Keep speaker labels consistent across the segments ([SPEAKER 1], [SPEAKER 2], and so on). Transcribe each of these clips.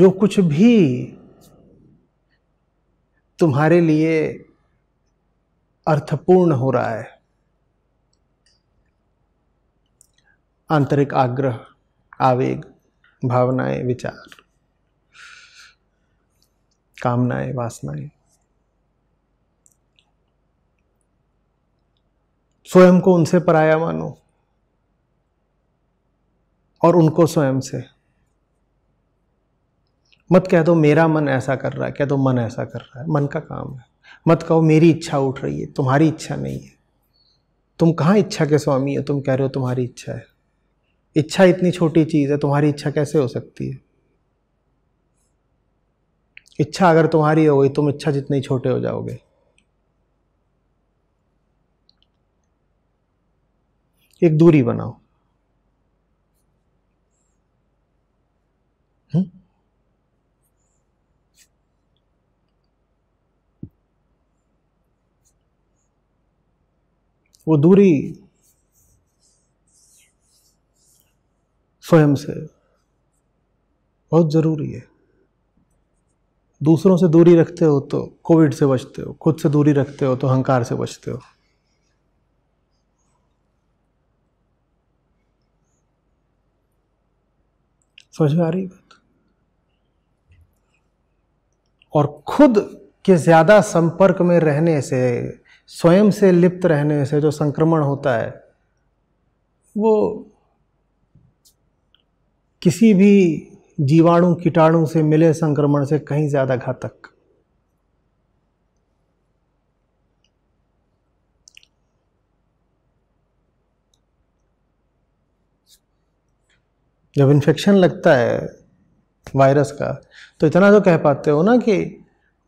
[SPEAKER 1] जो कुछ भी तुम्हारे लिए अर्थपूर्ण हो रहा है आंतरिक आग्रह आवेग भावनाएं विचार कामनाएं वासनाएं स्वयं को उनसे पराया मानो और उनको स्वयं से मत कह दो मेरा मन ऐसा कर रहा है कह दो मन ऐसा कर रहा है मन का काम है मत कहो मेरी इच्छा उठ रही है तुम्हारी इच्छा नहीं है तुम कहाँ इच्छा के स्वामी हो तुम कह रहे हो तुम्हारी इच्छा है इच्छा इतनी छोटी चीज़ है तुम्हारी इच्छा कैसे हो सकती है इच्छा अगर तुम्हारी हो गई तुम इच्छा जितने छोटे हो जाओगे एक दूरी बनाओ वो दूरी स्वयं से बहुत ज़रूरी है दूसरों से दूरी रखते हो तो कोविड से बचते हो खुद से दूरी रखते हो तो अहंकार से बचते हो समझ में आ रही बात और खुद के ज़्यादा संपर्क में रहने से स्वयं से लिप्त रहने से जो संक्रमण होता है वो किसी भी जीवाणु कीटाणु से मिले संक्रमण से कहीं ज़्यादा घातक जब इन्फेक्शन लगता है वायरस का तो इतना तो कह पाते हो ना कि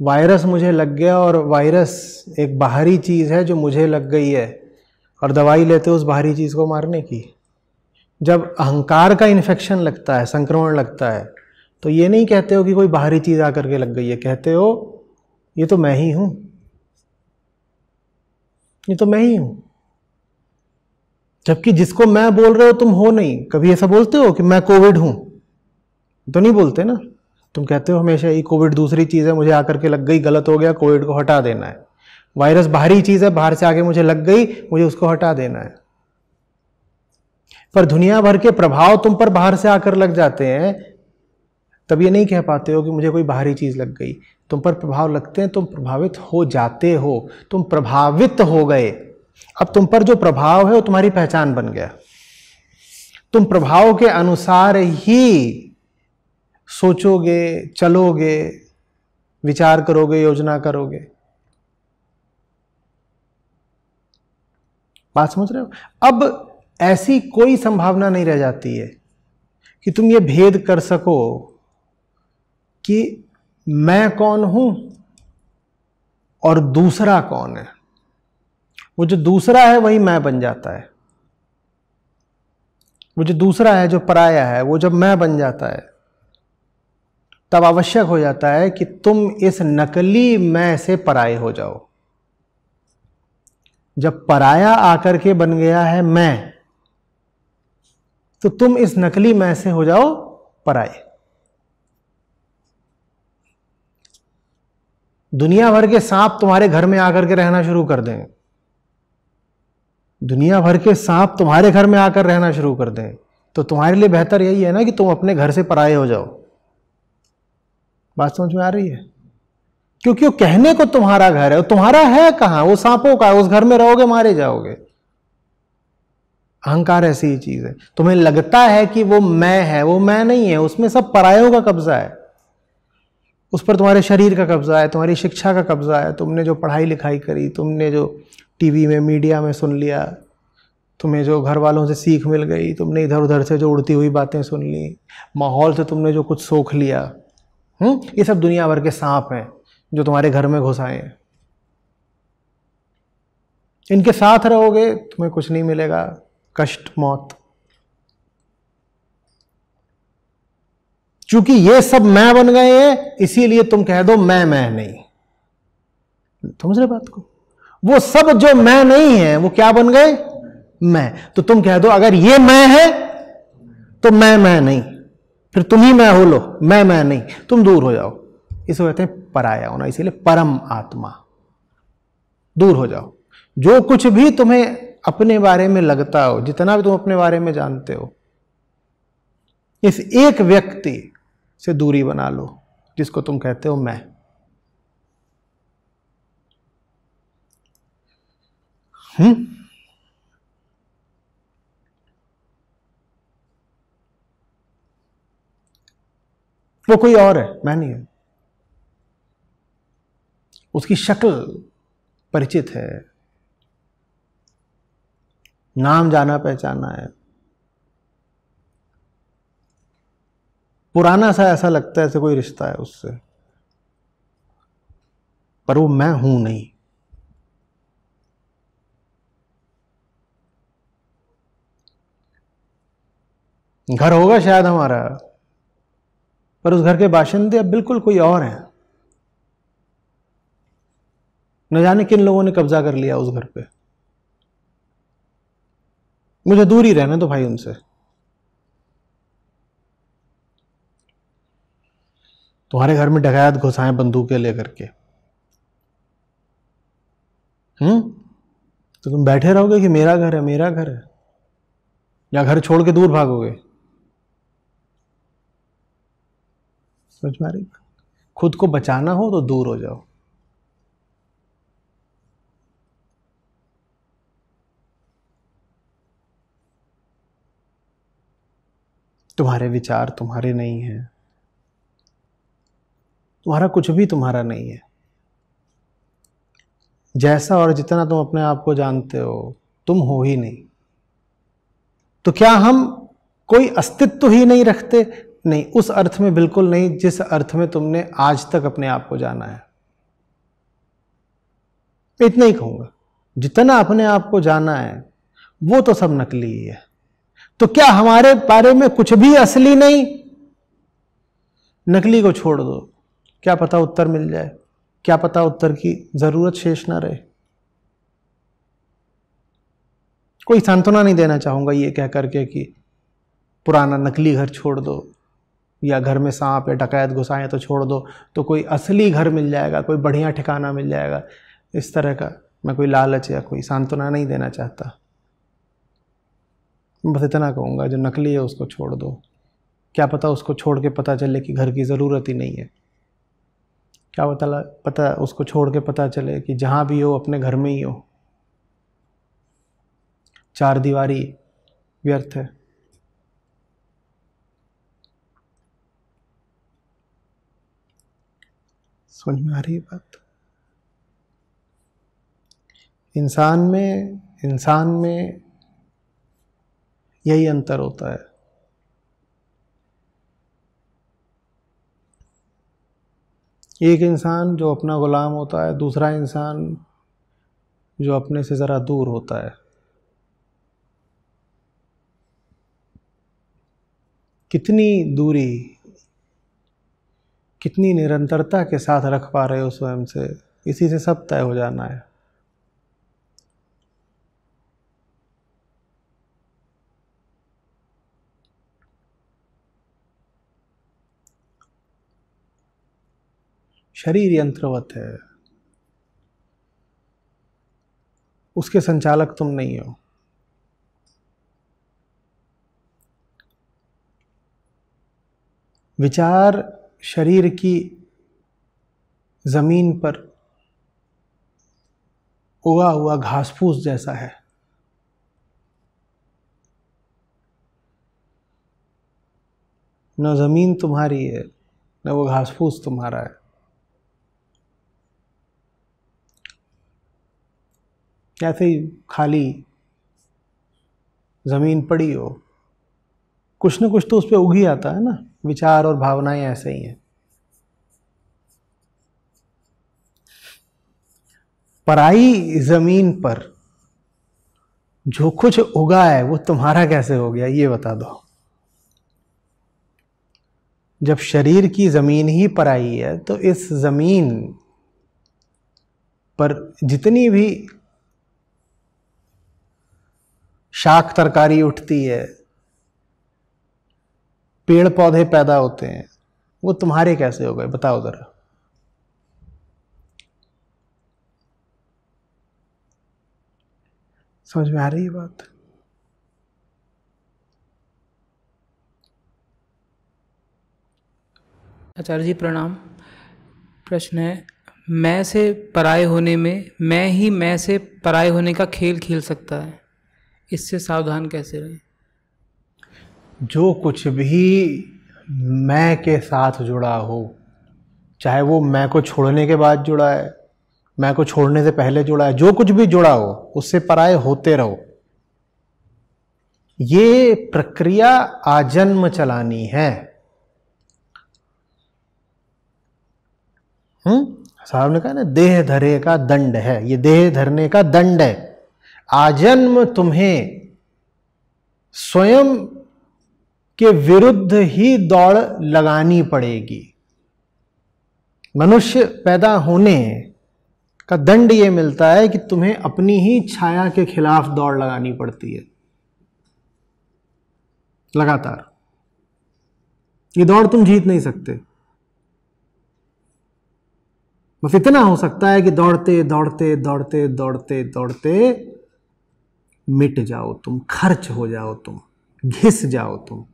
[SPEAKER 1] वायरस मुझे लग गया और वायरस एक बाहरी चीज़ है जो मुझे लग गई है और दवाई लेते उस बाहरी चीज़ को मारने की जब अहंकार का इन्फेक्शन लगता है संक्रमण लगता है तो ये नहीं कहते हो कि कोई बाहरी चीज़ आकर के लग गई है कहते हो ये तो मैं ही हूँ ये तो मैं ही हूँ जबकि जिसको मैं बोल रहे हो तुम हो नहीं कभी ऐसा बोलते हो कि मैं कोविड हूँ तो नहीं बोलते ना तुम कहते हो हमेशा ये कोविड दूसरी चीज़ है मुझे आकर के लग गई गलत हो गया कोविड को हटा देना है वायरस बाहरी चीज़ है बाहर से आके मुझे लग गई मुझे उसको हटा देना है पर दुनिया भर के प्रभाव तुम पर बाहर से आकर लग जाते हैं तब ये नहीं कह पाते हो कि मुझे कोई बाहरी चीज़ लग गई तुम पर प्रभाव लगते हैं तुम प्रभावित हो जाते हो तुम प्रभावित हो गए अब तुम पर जो प्रभाव है वो तुम्हारी पहचान बन गया तुम प्रभाव के अनुसार ही सोचोगे चलोगे विचार करोगे योजना करोगे बात समझ रहे हो अब ऐसी कोई संभावना नहीं रह जाती है कि तुम ये भेद कर सको कि मैं कौन हूं और दूसरा कौन है वो जो दूसरा है वही मैं बन जाता है वो जो दूसरा है जो पराया है वो जब मैं बन जाता है तब आवश्यक हो जाता है कि तुम इस नकली मैं से पराए हो जाओ जब पराया आकर के बन गया है मैं तो तुम इस नकली मैं से हो जाओ पराए दुनिया भर के सांप तुम्हारे घर में आकर के रहना शुरू कर दें दुनिया भर के सांप तुम्हारे घर में आकर रहना शुरू कर दें तो तुम्हारे लिए बेहतर यही है ना कि तुम अपने घर से पराए हो जाओ बात समझ में आ रही है क्योंकि वो कहने को तुम्हारा घर है तुम्हारा है कहाँ वो सांपों का है उस घर में रहोगे मारे जाओगे अहंकार ऐसी ही चीज है तुम्हें लगता है कि वो मैं है वो मैं नहीं है उसमें सब परायों का कब्जा है उस पर तुम्हारे शरीर का कब्जा है तुम्हारी शिक्षा का कब्जा है तुमने जो पढ़ाई लिखाई करी तुमने जो टीवी में मीडिया में सुन लिया तुम्हें जो घर वालों से सीख मिल गई तुमने इधर उधर से जो उड़ती हुई बातें सुन ली माहौल से तुमने जो कुछ सोख लिया हुँ? हम्म? ये सब दुनिया भर के सांप हैं जो तुम्हारे घर में घुस आए हैं इनके साथ रहोगे तुम्हें कुछ नहीं मिलेगा कष्ट मौत क्योंकि ये सब मैं बन गए हैं इसीलिए तुम कह दो मैं मैं नहीं समझ रहे बात को वो सब जो मैं नहीं है वो क्या बन गए मैं तो तुम कह दो अगर ये मैं है तो मैं मैं नहीं फिर तुम ही मैं हो लो मैं मैं नहीं तुम दूर हो जाओ इसे कहते हैं पराया होना इसीलिए परम आत्मा दूर हो जाओ जो कुछ भी तुम्हें अपने बारे में लगता हो जितना भी तुम अपने बारे में जानते हो इस एक व्यक्ति से दूरी बना लो जिसको तुम कहते हो मैं हम्म वो कोई और है मैं नहीं हूं उसकी शक्ल परिचित है नाम जाना पहचाना है पुराना सा ऐसा लगता है ऐसे कोई रिश्ता है उससे पर वो मैं हूं नहीं घर होगा शायद हमारा पर उस घर के बाशिंदे अब बिल्कुल कोई और हैं न जाने किन लोगों ने कब्जा कर लिया उस घर पे मुझे दूर ही रहना तो भाई उनसे तुम्हारे घर में डकैत घुसाए बंदूकें लेकर के हम्म तो तुम बैठे रहोगे कि मेरा घर है मेरा घर है या घर छोड़ के दूर भागोगे समझ में आ रही खुद को बचाना हो तो दूर हो जाओ तुम्हारे विचार तुम्हारे नहीं हैं तुम्हारा कुछ भी तुम्हारा नहीं है जैसा और जितना तुम अपने आप को जानते हो तुम हो ही नहीं तो क्या हम कोई अस्तित्व ही नहीं रखते नहीं उस अर्थ में बिल्कुल नहीं जिस अर्थ में तुमने आज तक अपने आप को जाना है मैं इतना ही कहूंगा जितना अपने आप को जाना है वो तो सब नकली ही है तो क्या हमारे बारे में कुछ भी असली नहीं नकली को छोड़ दो क्या पता उत्तर मिल जाए क्या पता उत्तर की जरूरत शेष ना रहे कोई सांत्वना नहीं देना चाहूंगा ये कह करके कि पुराना नकली घर छोड़ दो या घर में सांप या डकैत घुसाएँ तो छोड़ दो तो कोई असली घर मिल जाएगा कोई बढ़िया ठिकाना मिल जाएगा इस तरह का मैं कोई लालच या कोई सांत्वना नहीं देना चाहता बस इतना कहूँगा जो नकली है उसको छोड़ दो क्या पता उसको छोड़ के पता चले कि घर की ज़रूरत ही नहीं है क्या पता पता उसको छोड़ के पता चले कि जहाँ भी हो अपने घर में ही हो चार दीवारी व्यर्थ है समझ में आ रही है बात इंसान में इंसान में यही अंतर होता है एक इंसान जो अपना गुलाम होता है दूसरा इंसान जो अपने से ज़रा दूर होता है कितनी दूरी कितनी निरंतरता के साथ रख पा रहे हो स्वयं से इसी से सब तय हो जाना है शरीर यंत्रवत है उसके संचालक तुम नहीं हो विचार शरीर की ज़मीन पर उगा हुआ घास फूस जैसा है न ज़मीन तुम्हारी है न वो घास फूस तुम्हारा है ऐसे ही खाली ज़मीन पड़ी हो कुछ ना कुछ तो उस पर उग ही आता है ना विचार और भावनाएं ऐसे ही हैं पराई जमीन पर जो कुछ उगा है वो तुम्हारा कैसे हो गया ये बता दो जब शरीर की ज़मीन ही पराई है तो इस ज़मीन पर जितनी भी शाक तरकारी उठती है पेड़ पौधे पैदा होते हैं वो तुम्हारे कैसे हो गए बताओ ज़रा समझ में आ रही है बात आचार्य जी प्रणाम प्रश्न है मैं से पराय होने में मैं ही मैं से पराय होने का खेल खेल सकता है इससे सावधान कैसे रहें जो कुछ भी मैं के साथ जुड़ा हो चाहे वो मैं को छोड़ने के बाद जुड़ा है मैं को छोड़ने से पहले जुड़ा है जो कुछ भी जुड़ा हो उससे पराए होते रहो ये प्रक्रिया आजन्म चलानी है हम्म साहब ने कहा ना देह धरे का दंड है ये देह धरने का दंड है आजन्म तुम्हें स्वयं के विरुद्ध ही दौड़ लगानी पड़ेगी मनुष्य पैदा होने का दंड ये मिलता है कि तुम्हें अपनी ही छाया के खिलाफ दौड़ लगानी पड़ती है लगातार ये दौड़ तुम जीत नहीं सकते बस इतना हो सकता है कि दौड़ते दौड़ते दौड़ते दौड़ते दौड़ते मिट जाओ तुम खर्च हो जाओ तुम घिस जाओ तुम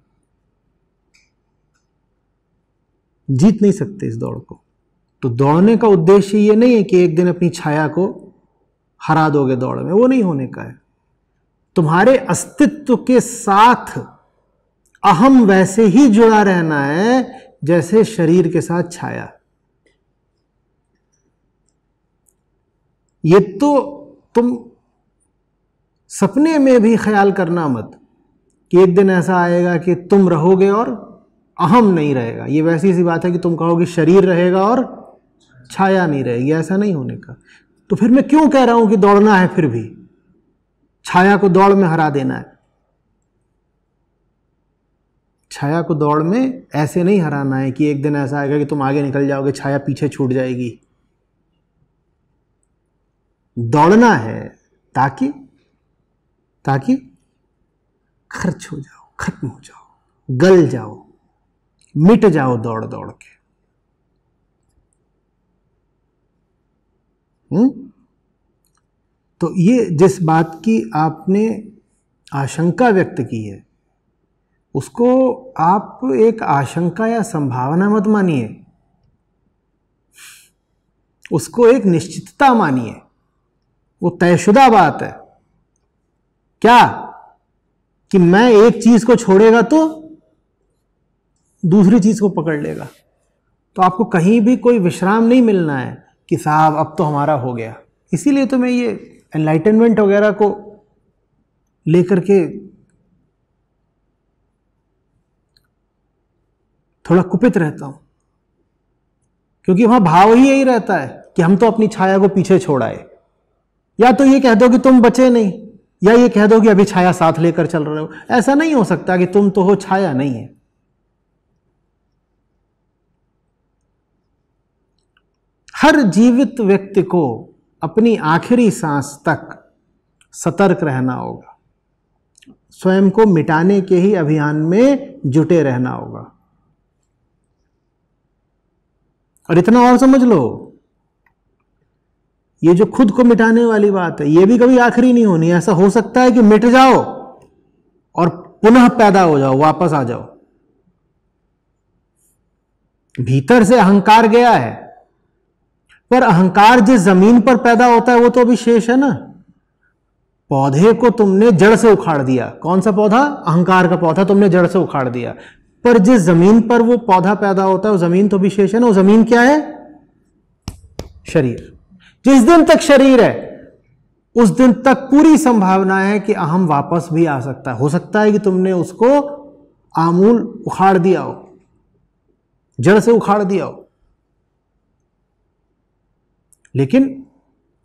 [SPEAKER 1] जीत नहीं सकते इस दौड़ को तो दौड़ने का उद्देश्य ये नहीं है कि एक दिन अपनी छाया को हरा दोगे दौड़ में वो नहीं होने का है तुम्हारे अस्तित्व के साथ अहम वैसे ही जुड़ा रहना है जैसे शरीर के साथ छाया ये तो तुम सपने में भी ख्याल करना मत कि एक दिन ऐसा आएगा कि तुम रहोगे और अहम नहीं रहेगा ये वैसी सी बात है कि तुम कहोगे शरीर रहेगा और छाया नहीं रहेगी ऐसा नहीं होने का तो फिर मैं क्यों कह रहा हूं कि दौड़ना है फिर भी छाया को दौड़ में हरा देना है छाया को दौड़ में ऐसे नहीं हराना है कि एक दिन ऐसा आएगा कि तुम आगे निकल जाओगे छाया पीछे छूट जाएगी दौड़ना है ताकि ताकि खर्च हो जाओ खत्म हो जाओ गल जाओ मिट जाओ दौड़ दौड़ के हुँ? हम्म? तो ये जिस बात की आपने आशंका व्यक्त की है उसको आप एक आशंका या संभावना मत मानिए उसको एक निश्चितता मानिए वो तयशुदा बात है क्या कि मैं एक चीज को छोड़ेगा तो दूसरी चीज़ को पकड़ लेगा तो आपको कहीं भी कोई विश्राम नहीं मिलना है कि साहब अब तो हमारा हो गया इसीलिए तो मैं ये एनलाइटनमेंट वगैरह को लेकर के थोड़ा कुपित रहता हूँ क्योंकि वहाँ भाव ही यही रहता है कि हम तो अपनी छाया को पीछे छोड़ाए या तो ये कह दो कि तुम बचे नहीं या ये कह दो कि अभी छाया साथ लेकर चल रहे हो ऐसा नहीं हो सकता कि तुम तो हो छाया नहीं है हर जीवित व्यक्ति को अपनी आखिरी सांस तक सतर्क रहना होगा स्वयं को मिटाने के ही अभियान में जुटे रहना होगा और इतना और समझ लो ये जो खुद को मिटाने वाली बात है ये भी कभी आखिरी नहीं होनी ऐसा हो सकता है कि मिट जाओ और पुनः पैदा हो जाओ वापस आ जाओ भीतर से अहंकार गया है पर अहंकार जिस जमीन पर पैदा होता है वो तो अभी शेष है ना पौधे को तुमने जड़ से उखाड़ दिया कौन सा पौधा अहंकार का पौधा तुमने जड़ से उखाड़ दिया पर जिस जमीन पर वो पौधा पैदा होता है वो जमीन तो भी शेष है ना वो जमीन क्या है शरीर जिस दिन तक शरीर है उस दिन तक पूरी संभावना है कि अहम वापस भी आ सकता है हो सकता है कि तुमने उसको आमूल उखाड़ दिया हो जड़ से उखाड़ दिया हो लेकिन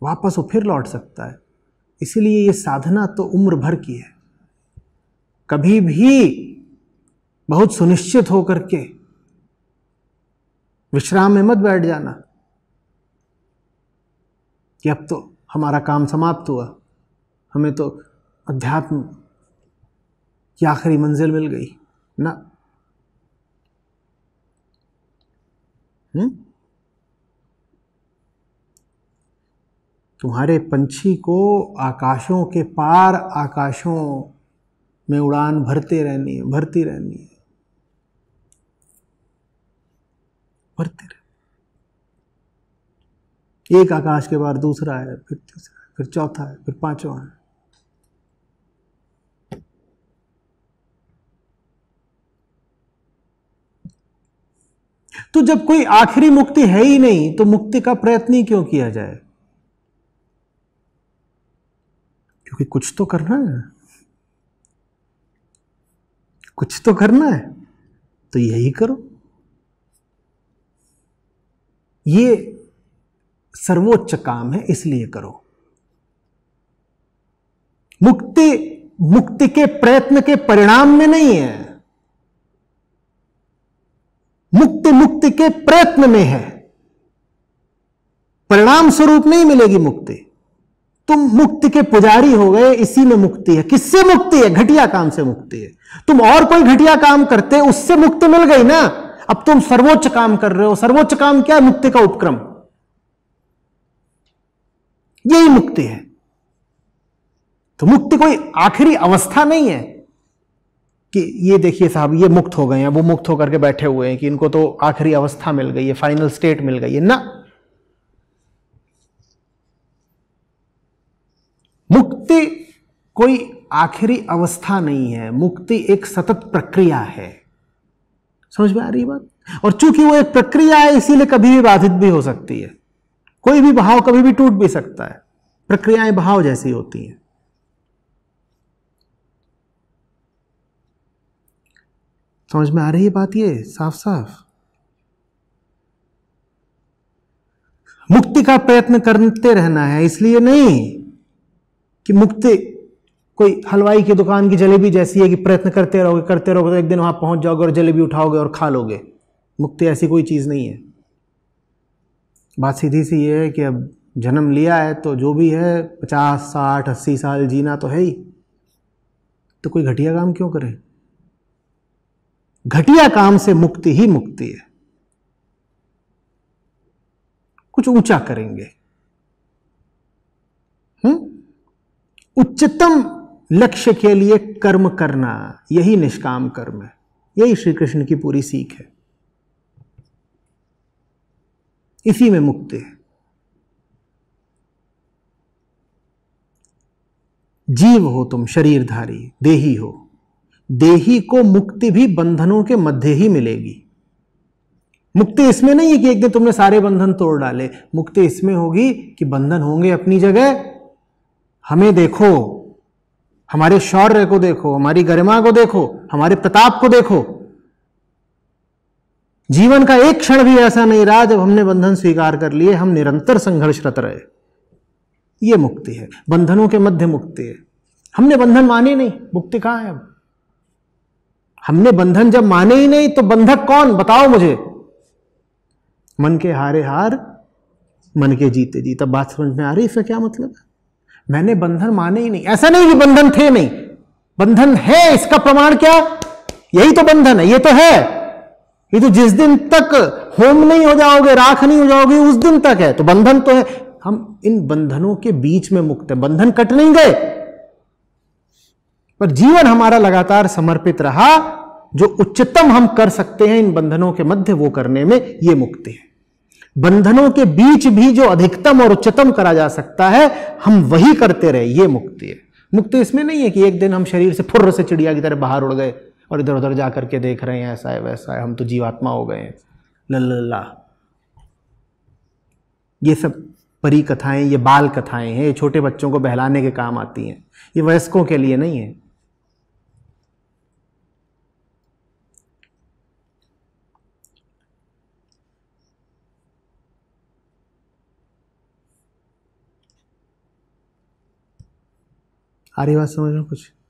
[SPEAKER 1] वापस वो फिर लौट सकता है इसीलिए ये साधना तो उम्र भर की है कभी भी बहुत सुनिश्चित होकर के विश्राम में मत बैठ जाना कि अब तो हमारा काम समाप्त हुआ हमें तो अध्यात्म की आखिरी मंजिल मिल गई ना हुँ? हम्म? तुम्हारे पंछी को आकाशों के पार आकाशों में उड़ान भरते रहनी है भरती रहनी है भरती रहनी एक आकाश के बाद दूसरा है फिर तीसरा है फिर चौथा है फिर पांचवा है तो जब कोई आखिरी मुक्ति है ही नहीं तो मुक्ति का प्रयत्न ही क्यों किया जाए क्योंकि कुछ तो करना है कुछ तो करना है तो यही करो ये सर्वोच्च काम है इसलिए करो मुक्ति मुक्ति के प्रयत्न के परिणाम में नहीं है मुक्ति मुक्ति के प्रयत्न में है परिणाम स्वरूप नहीं मिलेगी मुक्ति तुम मुक्ति के पुजारी हो गए इसी में मुक्ति है किससे मुक्ति है घटिया काम से मुक्ति है तुम और कोई घटिया काम करते उससे मुक्ति मिल गई ना अब तुम सर्वोच्च काम कर रहे हो सर्वोच्च काम क्या मुक्ति का उपक्रम यही मुक्ति है तो मुक्ति कोई आखिरी अवस्था नहीं है कि ये देखिए साहब ये मुक्त हो गए हैं वो मुक्त होकर के बैठे हुए हैं कि इनको तो आखिरी अवस्था मिल गई है फाइनल स्टेट मिल गई है ना मुक्ति कोई आखिरी अवस्था नहीं है मुक्ति एक सतत प्रक्रिया है समझ में आ रही बात और चूंकि वो एक प्रक्रिया है इसीलिए कभी भी बाधित भी हो सकती है कोई भी भाव कभी भी टूट भी सकता है प्रक्रियाएं भाव जैसी होती हैं समझ में आ रही है बात ये साफ साफ मुक्ति का प्रयत्न करते रहना है इसलिए नहीं कि मुक्ति कोई हलवाई की दुकान की जलेबी जैसी है कि प्रयत्न करते रहोगे करते रहोगे तो एक दिन वहाँ पहुँच जाओगे और जलेबी उठाओगे और खा लोगे मुक्ति ऐसी कोई चीज़ नहीं है बात सीधी सी ये है कि अब जन्म लिया है तो जो भी है पचास साठ अस्सी साल जीना तो है ही तो कोई घटिया काम क्यों करे घटिया काम से मुक्ति ही मुक्ति है कुछ ऊंचा करेंगे हम्म उच्चतम लक्ष्य के लिए कर्म करना यही निष्काम कर्म है यही श्री कृष्ण की पूरी सीख है इसी में मुक्ति है जीव हो तुम शरीरधारी देही हो देही को मुक्ति भी बंधनों के मध्य ही मिलेगी मुक्ति इसमें नहीं है कि एक दिन तुमने सारे बंधन तोड़ डाले मुक्ति इसमें होगी कि बंधन होंगे अपनी जगह हमें देखो हमारे शौर्य को देखो हमारी गरिमा को देखो हमारे प्रताप को देखो जीवन का एक क्षण भी ऐसा नहीं रहा जब हमने बंधन स्वीकार कर लिए हम निरंतर संघर्षरत रहे ये मुक्ति है बंधनों के मध्य मुक्ति है हमने बंधन माने नहीं मुक्ति कहां है अब हमने बंधन जब माने ही नहीं तो बंधक कौन बताओ मुझे मन के हारे हार मन के जीते जीत अब बात समझ में आ रही इसका क्या मतलब है मैंने बंधन माने ही नहीं ऐसा नहीं कि बंधन थे नहीं बंधन है इसका प्रमाण क्या यही तो बंधन है ये तो है ये तो जिस दिन तक होम नहीं हो जाओगे राख नहीं हो जाओगे उस दिन तक है तो बंधन तो है हम इन बंधनों के बीच में मुक्त है बंधन कट नहीं गए पर जीवन हमारा लगातार समर्पित रहा जो उच्चतम हम कर सकते हैं इन बंधनों के मध्य वो करने में ये मुक्ति है बंधनों के बीच भी जो अधिकतम और उच्चतम करा जा सकता है हम वही करते रहे ये मुक्ति है मुक्ति इसमें नहीं है कि एक दिन हम शरीर से फुर्र से चिड़िया की तरह बाहर उड़ गए और इधर उधर जा करके देख रहे हैं ऐसा है वैसा है हम तो जीवात्मा हो गए लल्ला ये सब परी कथाएं ये बाल कथाएं हैं ये छोटे बच्चों को बहलाने के काम आती हैं ये वयस्कों के लिए नहीं है आ रही बात समझ में कुछ